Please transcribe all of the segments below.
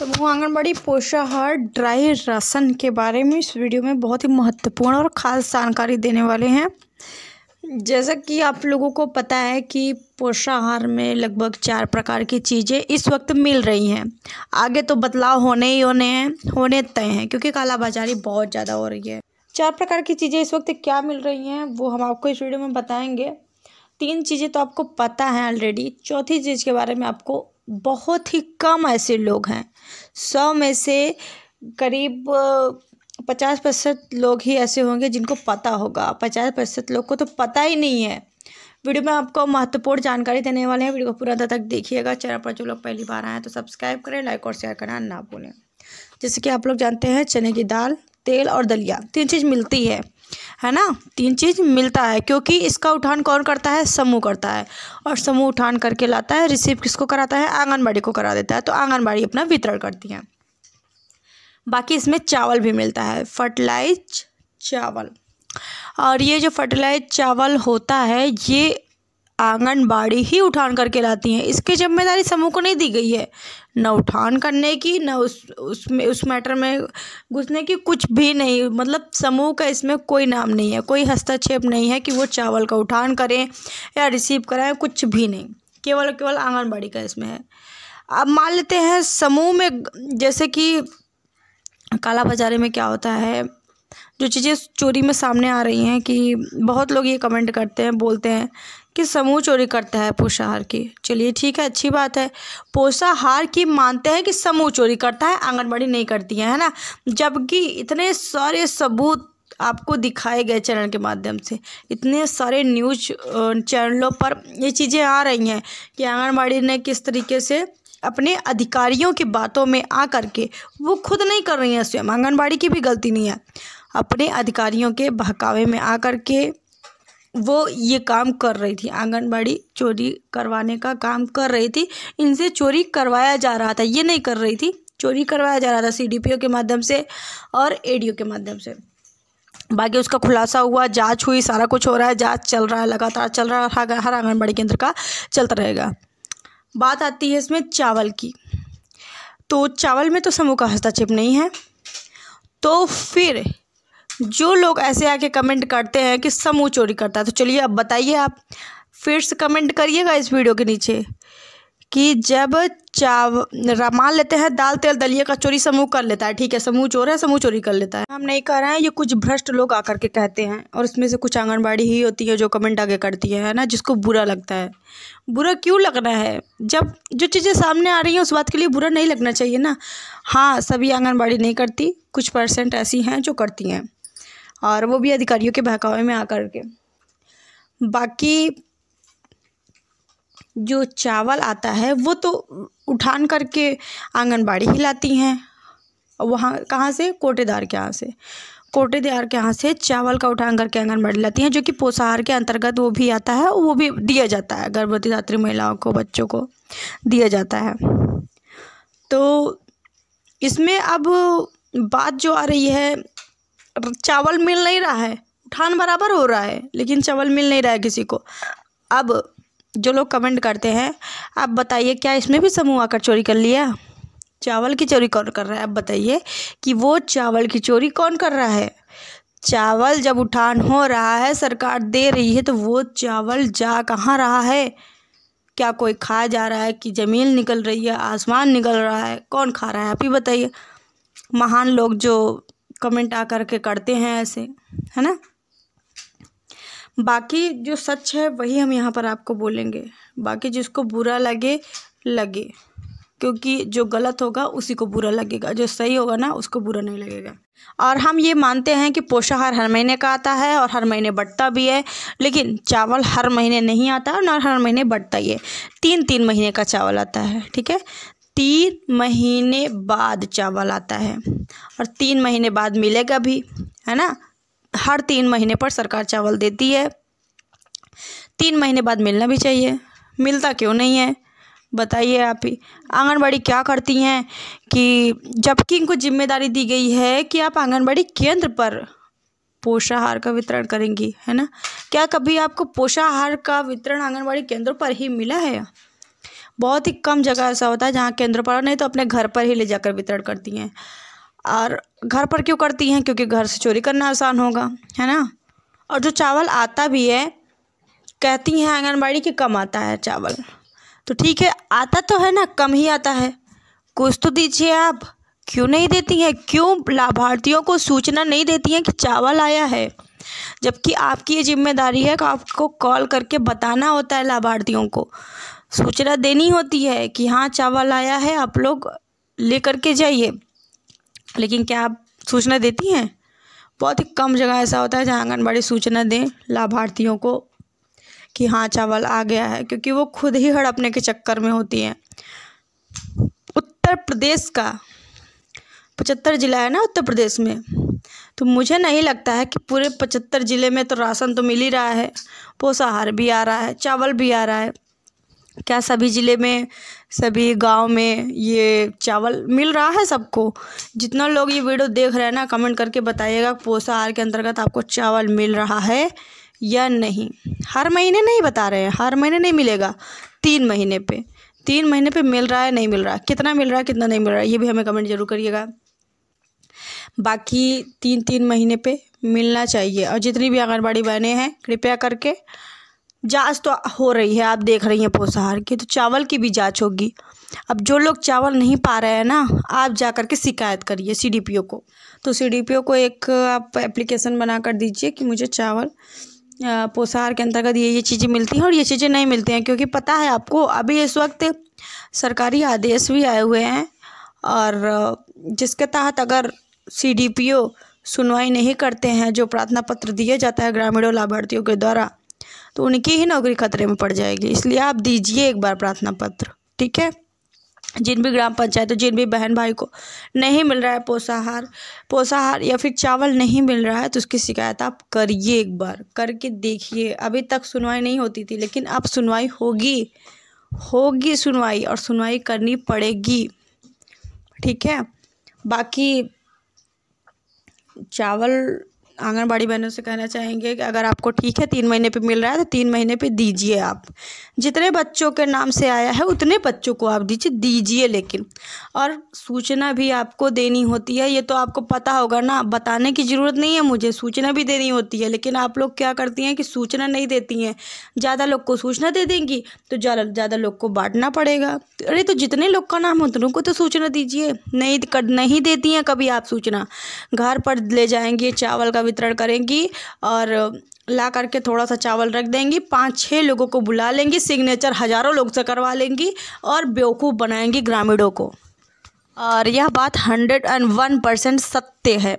समूह आंगनबाड़ी पोषाहार dry ration के बारे में इस वीडियो में बहुत ही महत्वपूर्ण और ख़ास जानकारी देने वाले हैं जैसा कि आप लोगों को पता है कि पोषाहार में लगभग चार प्रकार की चीज़ें इस वक्त मिल रही हैं आगे तो बदलाव होने ही होने हैं होने तय हैं क्योंकि कालाबाजारी बहुत ज़्यादा हो रही है चार प्रकार की चीज़ें इस वक्त क्या मिल रही हैं वो हम आपको इस वीडियो में बताएंगे तीन चीज़ें तो आपको पता है ऑलरेडी चौथी चीज़ के बारे में आपको बहुत ही कम ऐसे लोग हैं सौ में से करीब पचास प्रतिशत लोग ही ऐसे होंगे जिनको पता होगा पचास प्रतिशत लोग को तो पता ही नहीं है वीडियो में आपको महत्वपूर्ण जानकारी देने वाले हैं वीडियो को पूरा अंत तक देखिएगा चैनल पर जो लोग पहली बार आए हैं तो सब्सक्राइब करें लाइक और शेयर करना ना भूलें जैसे कि आप लोग जानते हैं चने की दाल तेल और दलिया तीन चीज़ मिलती है है ना तीन चीज़ मिलता है क्योंकि इसका उठान कौन करता है समूह करता है और समूह उठान करके लाता है रिसीव किसको कराता है आंगनबाड़ी को करा देता है तो आंगनबाड़ी अपना वितरण करती है बाकी इसमें चावल भी मिलता है फर्टिलाइज चावल और ये जो फर्टिलाइज चावल होता है ये आंगनबाड़ी ही उठान करके लाती हैं इसकी जिम्मेदारी समूह को नहीं दी गई है न उठान करने की न उस उसमें उस मैटर में घुसने की कुछ भी नहीं मतलब समूह का इसमें कोई नाम नहीं है कोई हस्तक्षेप नहीं है कि वो चावल का उठान करें या रिसीव कराएं कुछ भी नहीं केवल केवल आंगनबाड़ी का इसमें है अब मान लेते हैं समूह में जैसे कि काला बाजारी में क्या होता है जो चीज़ें चोरी में सामने आ रही हैं कि बहुत लोग ये कमेंट करते हैं बोलते हैं कि समूह चोरी करता है पोषाहार की चलिए ठीक है अच्छी बात है पोषाहार की मानते हैं कि समूह चोरी करता है आंगनबाड़ी नहीं करती है, है ना जबकि इतने सारे सबूत आपको दिखाए गए चैनल के माध्यम से इतने सारे न्यूज चैनलों पर ये चीज़ें आ रही हैं कि आंगनबाड़ी ने किस तरीके से अपने अधिकारियों की बातों में आ करके वो खुद नहीं कर रही हैं स्वयं आंगनबाड़ी की भी गलती नहीं है अपने अधिकारियों के बहकावे में आ करके वो ये काम कर रही थी आंगनबाड़ी चोरी करवाने का काम कर रही थी इनसे चोरी करवाया जा रहा था ये नहीं कर रही थी चोरी करवाया जा रहा था सी के माध्यम से और ए के माध्यम से बाकी उसका खुलासा हुआ जांच हुई सारा कुछ हो रहा है जांच चल रहा है लगातार चल रहा है हर आंगनबाड़ी केंद्र का चलता रहेगा बात आती है इसमें चावल की तो चावल में तो समूह का हस्तक्षेप नहीं है तो फिर जो लोग ऐसे आके कमेंट करते हैं कि समूह चोरी करता है तो चलिए अब बताइए आप फिर से कमेंट करिएगा इस वीडियो के नीचे कि जब चाव मान लेते हैं दाल तेल दलिया का चोरी समूह कर लेता है ठीक है समूह चोर है समूह चोरी कर लेता है हम नहीं कह रहे हैं ये कुछ भ्रष्ट लोग आकर के कहते हैं और इसमें से कुछ आंगनबाड़ी ही होती है जो कमेंट आगे करती है है ना जिसको बुरा लगता है बुरा क्यों लगना है जब जो चीज़ें सामने आ रही हैं उस बात के लिए बुरा नहीं लगना चाहिए ना हाँ सभी आंगनबाड़ी नहीं करती कुछ परसेंट ऐसी हैं जो करती हैं और वो भी अधिकारियों के बहकावे में आकर के बाकी जो चावल आता है वो तो उठान करके आंगनबाड़ी ही लाती हैं वहाँ कहाँ से कोटेदार के यहाँ से कोटेदार के यहाँ से चावल का उठान करके आंगनबाड़ी लाती हैं जो कि पोषाहार के अंतर्गत वो भी आता है वो भी दिया जाता है गर्भवती धात्री महिलाओं को बच्चों को दिया जाता है तो इसमें अब बात जो आ रही है चावल मिल नहीं रहा है उठान बराबर हो रहा है लेकिन चावल मिल नहीं रहा है किसी को अब जो लोग कमेंट करते हैं आप बताइए क्या इसमें भी समूह आकर चोरी कर लिया चावल की चोरी कौन कर रहा है आप बताइए कि वो चावल की चोरी कौन कर रहा है चावल जब उठान हो रहा है सरकार दे रही है तो वो चावल जा कहाँ रहा है क्या कोई खा जा रहा है कि ज़मीन निकल रही है आसमान निकल रहा है कौन खा रहा है आप ही बताइए महान लोग जो कमेंट आ करके करते हैं ऐसे है ना बाकी जो सच है वही हम यहाँ पर आपको बोलेंगे बाकी जिसको बुरा लगे लगे क्योंकि जो गलत होगा उसी को बुरा लगेगा जो सही होगा ना उसको बुरा नहीं लगेगा और हम ये मानते हैं कि पोषाहार हर महीने का आता है और हर महीने बढ़ता भी है लेकिन चावल हर महीने नहीं आता और हर महीने बढ़ता ही है तीन तीन महीने का चावल आता है ठीक है तीन महीने बाद चावल आता है और तीन महीने बाद मिलेगा भी है ना हर तीन महीने पर सरकार चावल देती है तीन महीने बाद मिलना भी चाहिए मिलता क्यों नहीं है बताइए आप ही आंगनबाड़ी क्या करती हैं कि जबकि इनको जिम्मेदारी दी गई है कि आप आंगनबाड़ी केंद्र पर पोषाहार का वितरण करेंगी है ना क्या कभी आपको पोषाहार का वितरण आंगनबाड़ी केंद्रों पर ही मिला है बहुत ही कम जगह ऐसा होता है जहाँ केंद्र पर नहीं तो अपने घर पर ही ले जाकर वितरण करती हैं और घर पर क्यों करती हैं क्योंकि घर से चोरी करना आसान होगा है ना और जो चावल आता भी है कहती हैं आंगनबाड़ी कि कम आता है चावल तो ठीक है आता तो है ना कम ही आता है कुछ तो दीजिए आप क्यों नहीं देती हैं क्यों लाभार्थियों को सूचना नहीं देती हैं कि चावल आया है जबकि आपकी ये जिम्मेदारी है कि आपको कॉल करके बताना होता है लाभार्थियों को सूचना देनी होती है कि हाँ चावल आया है आप लोग लेकर के जाइए लेकिन क्या आप सूचना देती हैं बहुत ही कम जगह ऐसा होता है जहाँ आंगनबाड़ी सूचना दें लाभार्थियों को कि हाँ चावल आ गया है क्योंकि वो खुद ही हड़पने के चक्कर में होती हैं उत्तर प्रदेश का पचहत्तर ज़िला है ना उत्तर प्रदेश में तो मुझे नहीं लगता है कि पूरे पचहत्तर ज़िले में तो राशन तो मिल ही रहा है पोषाहार भी आ रहा है चावल भी आ रहा है क्या सभी ज़िले में सभी गांव में ये चावल मिल रहा है सबको जितना लोग ये वीडियो देख रहे हैं ना कमेंट करके बताइएगा आहार के अंतर्गत आपको चावल मिल रहा है या नहीं हर महीने नहीं बता रहे हैं हर महीने नहीं मिलेगा तीन महीने पे तीन महीने पे मिल रहा है नहीं मिल रहा कितना मिल रहा है कितना नहीं मिल रहा है ये भी हमें कमेंट जरूर करिएगा बाकी तीन तीन महीने पे मिलना चाहिए और जितनी भी आंगनबाड़ी बहने हैं कृपया करके जाँच तो हो रही है आप देख रही हैं पोषाहार की तो चावल की भी जाँच होगी अब जो लोग चावल नहीं पा रहे हैं ना आप जा कर के शिकायत करिए सी डी पी ओ को तो सी डी पी ओ को एक आप एप्लीकेशन बना कर दीजिए कि मुझे चावल पोषाहार के अंतर्गत ये ये चीज़ें मिलती हैं और ये चीज़ें नहीं मिलती हैं क्योंकि पता है आपको अभी इस वक्त सरकारी आदेश भी आए हुए हैं और जिसके तहत अगर सी डी पी ओ सुनवाई नहीं करते हैं जो प्रार्थना पत्र दिया जाता है ग्रामीणों लाभार्थियों के द्वारा तो उनकी ही नौकरी खतरे में पड़ जाएगी इसलिए आप दीजिए एक बार प्रार्थना पत्र ठीक है जिन भी ग्राम पंचायतों जिन भी बहन भाई को नहीं मिल रहा है पोषाहार पोषाहार या फिर चावल नहीं मिल रहा है तो उसकी शिकायत आप करिए एक बार करके देखिए अभी तक सुनवाई नहीं होती थी लेकिन अब सुनवाई होगी होगी सुनवाई और सुनवाई करनी पड़ेगी ठीक है बाकी चावल आंगनबाड़ी बहनों से कहना चाहेंगे कि अगर आपको ठीक है तीन महीने पे मिल रहा है तो तीन महीने पे दीजिए आप जितने बच्चों के नाम से आया है उतने बच्चों को आप दीजिए दीजिए लेकिन और सूचना भी आपको देनी होती है ये तो आपको पता होगा ना बताने की ज़रूरत नहीं है मुझे सूचना भी देनी होती है लेकिन आप लोग क्या करती हैं कि सूचना नहीं देती हैं ज़्यादा लोग को सूचना दे देंगी तो ज़्यादा ज़्यादा लोग को बांटना पड़ेगा अरे तो जितने लोग का नाम उतनों को तो सूचना दीजिए नहीं नहीं देती हैं कभी आप सूचना घर पर ले जाएंगे चावल का वितरण करेंगी और ला करके थोड़ा सा चावल रख देंगी पाँच छः लोगों को बुला लेंगी सिग्नेचर हज़ारों लोग से करवा लेंगी और बेवकूफ़ बनाएंगी ग्रामीणों को और यह बात हंड्रेड एंड वन परसेंट सत्य है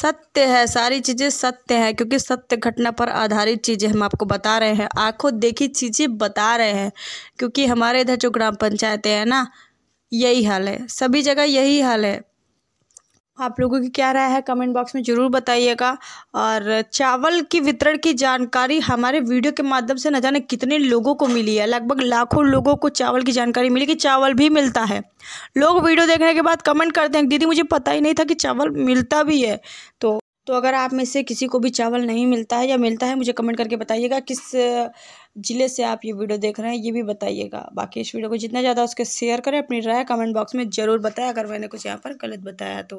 सत्य है सारी चीज़ें सत्य है क्योंकि सत्य घटना पर आधारित चीज़ें हम आपको बता रहे हैं आंखों देखी चीज़ें बता रहे हैं क्योंकि हमारे इधर जो ग्राम पंचायतें हैं ना यही हाल है सभी जगह यही हाल है आप लोगों की क्या राय है कमेंट बॉक्स में ज़रूर बताइएगा और चावल की वितरण की जानकारी हमारे वीडियो के माध्यम से न जाने कितने लोगों को मिली है लगभग लाखों लोगों को चावल की जानकारी मिली कि चावल भी मिलता है लोग वीडियो देखने के बाद कमेंट करते हैं दीदी मुझे पता ही नहीं था कि चावल मिलता भी है तो तो अगर आप में से किसी को भी चावल नहीं मिलता है या मिलता है मुझे कमेंट करके बताइएगा किस ज़िले से आप ये वीडियो देख रहे हैं ये भी बताइएगा बाकी इस वीडियो को जितना ज़्यादा उसके शेयर करें अपनी राय कमेंट बॉक्स में ज़रूर बताएं अगर मैंने कुछ यहाँ पर गलत बताया तो